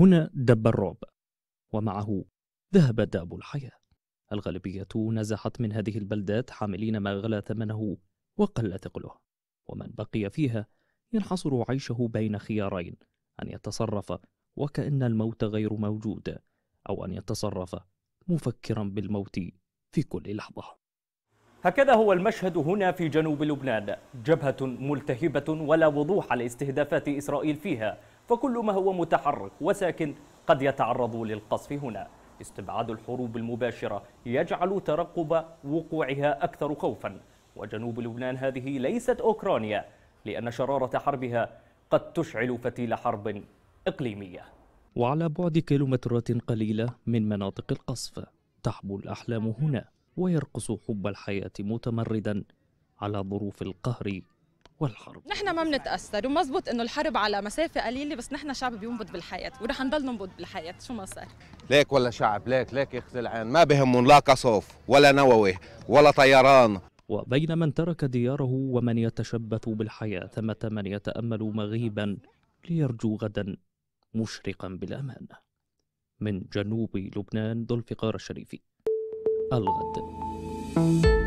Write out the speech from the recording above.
هنا دب الرعب ومعه ذهب داب الحياة الغالبية نزحت من هذه البلدات حاملين ما غلا ثمنه وقل ثقله ومن بقي فيها ينحصر عيشه بين خيارين أن يتصرف وكأن الموت غير موجود أو أن يتصرف مفكرا بالموت في كل لحظة هكذا هو المشهد هنا في جنوب لبنان جبهة ملتهبة ولا وضوح لاستهدافات إسرائيل فيها فكل ما هو متحرك وساكن قد يتعرض للقصف هنا استبعاد الحروب المباشرة يجعل ترقب وقوعها أكثر خوفا وجنوب لبنان هذه ليست أوكرانيا لأن شرارة حربها قد تشعل فتيل حرب إقليمية وعلى بعد كيلومترات قليلة من مناطق القصف تحبو الأحلام هنا ويرقص حب الحياة متمردا على ظروف القهر والحرب نحن ما بنتاثر ومزبوط انه الحرب على مسافه قليله بس نحن شعب بينبض بالحياه ورح نضل ننبض بالحياه شو ما صار ليك ولا شعب ليك ليك اخت العين ما بهمهم لا قصف ولا نووي ولا طيران وبين من ترك دياره ومن يتشبث بالحياة ثمة من يتأمل مغيبا ليرجو غدا مشرقا بالأمان من جنوب لبنان ذو الفقار الشريفي الغد